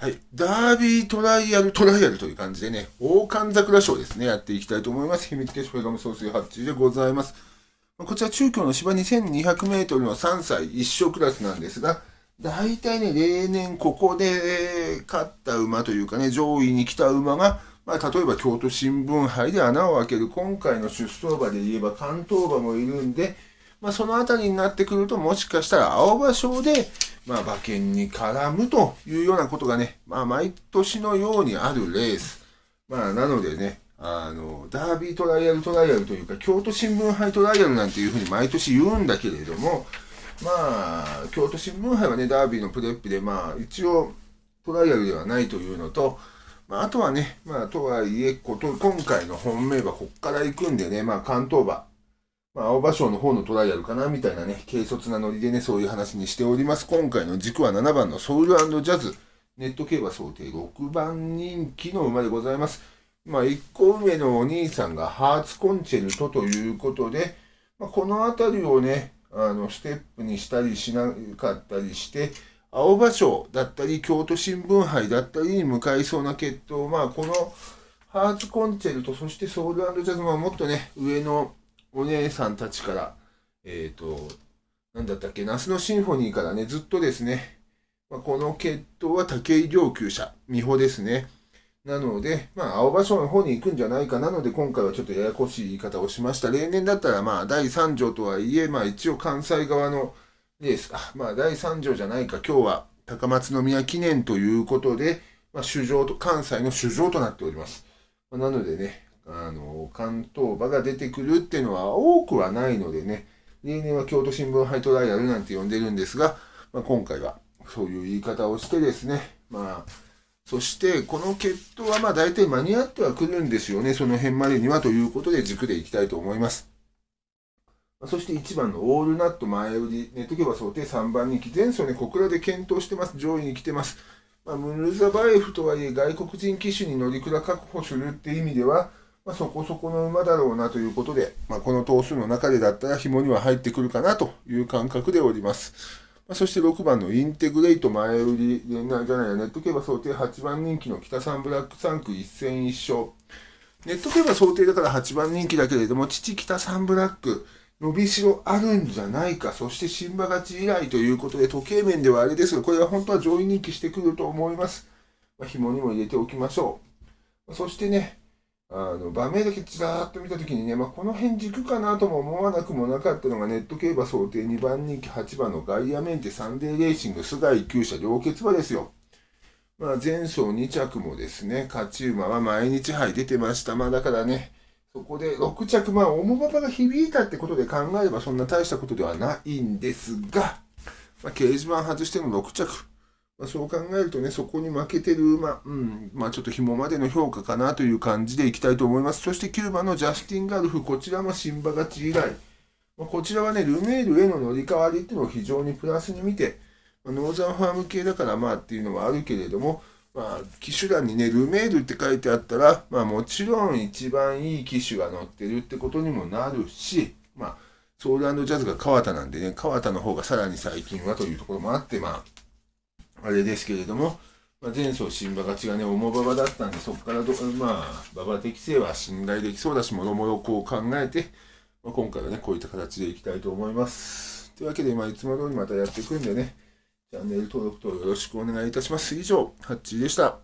はい。ダービートライアル、トライアルという感じでね、王冠桜賞ですね、やっていきたいと思います。秘密結社フェガム総帥発注でございます。こちら中京の芝2200メートルの3歳一勝クラスなんですが、大体ね、例年ここで勝った馬というかね、上位に来た馬が、まあ、例えば京都新聞杯で穴を開ける、今回の出走馬で言えば関東馬もいるんで、まあ、その辺りになってくると、もしかしたら青葉賞で、まあ、馬券に絡むというようなことがね、まあ、毎年のようにあるレース。まあ、なのでね、あの、ダービートライアルトライアルというか、京都新聞杯トライアルなんていうふうに毎年言うんだけれども、まあ、京都新聞杯はね、ダービーのプレップで、まあ、一応、トライアルではないというのと、まあ、あとはね、まあ、とはいえ、こと、今回の本命馬、こっから行くんでね、まあ、関東馬、まあ、青葉賞の方のトライアルかなみたいなね、軽率なノリでね、そういう話にしております。今回の軸は7番のソウルジャズ、ネット競馬想定6番人気の馬でございます。まあ、1個上のお兄さんがハーツコンチェルトということで、まあ、この辺りをね、あの、ステップにしたりしなかったりして、青葉賞だったり、京都新聞杯だったりに向かいそうな決闘、まあ、このハーツコンチェルト、そしてソウルジャズももっとね、上のお姉さんたちから、えっ、ー、と、なんだったっけ、夏のシンフォニーからね、ずっとですね、まあ、この決闘は武井上級者、美穂ですね。なので、まあ、青葉賞の方に行くんじゃないかなので、今回はちょっとややこしい言い方をしました。例年だったら、まあ、第3条とはいえ、まあ、一応関西側のレース、あまあ、第3条じゃないか、今日は高松宮記念ということで、まあ、主と、関西の主場となっております。まあ、なのでね、あの関東馬が出てくるっていうのは多くはないのでね例年は京都新聞ハイトライアルなんて呼んでるんですが、まあ、今回はそういう言い方をしてですねまあそしてこの決闘はまあ大体間に合ってはくるんですよねその辺までにはということで軸でいきたいと思います。そして1番のオールナット前売り、寝とけば想定3番人気、前走ね、小倉で検討してます、上位に来てます。まあ、ムルザバエフとはいえ、外国人機種に乗り倉確保するって意味では、まあ、そこそこの馬だろうなということで、まあ、この頭数の中でだったら紐には入ってくるかなという感覚でおります。まあ、そして6番のインテグレート前売りじゃないや、ネット競馬想定8番人気の北三ブラック3区1戦1勝。ネット競馬想定だから8番人気だけれども、父北三ブラック、伸びしろあるんじゃないか、そして新馬勝ち以来ということで、時計面ではあれですが、これは本当は上位人気してくると思います。まあ、紐にも入れておきましょう。そしてね、あの場面だけちらーっと見た時にね、まあ、この辺軸かなとも思わなくもなかったのがネット競馬想定2番人気8番のガイアメンテサンデーレーシング菅井厩舎両決馬ですよ。まあ、前走2着もですね、勝ち馬は毎日杯出てました。まあだからね、そこで6着、まあ重馬場が響いたってことで考えればそんな大したことではないんですが、まあ、掲示板外しても6着。まあ、そう考えるとね、そこに負けてる、馬、うん、まあ、ちょっと紐までの評価かなという感じでいきたいと思います。そして9番のジャスティン・ガルフ、こちらも新馬勝ち以来、まあ、こちらはね、ルメールへの乗り換わりっていうのを非常にプラスに見て、まあ、ノーザンファーム系だからまあっていうのはあるけれども、まあ、機種欄にね、ルメールって書いてあったら、まあ、もちろん一番いい機種が乗ってるってことにもなるし、まあ、ソウルジャズが川田なんでね、川田の方がさらに最近はというところもあって、まあ、あれですけれども、まあ、前走新馬勝ちがね、重馬場だったんで、そこからど、まあ、馬場適正は信頼できそうだし、もろもろこう考えて、まあ、今回はね、こういった形でいきたいと思います。というわけで、まあ、いつも通りまたやっていくんでね、チャンネル登録とよろしくお願いいたします。以上、ハッチーでした。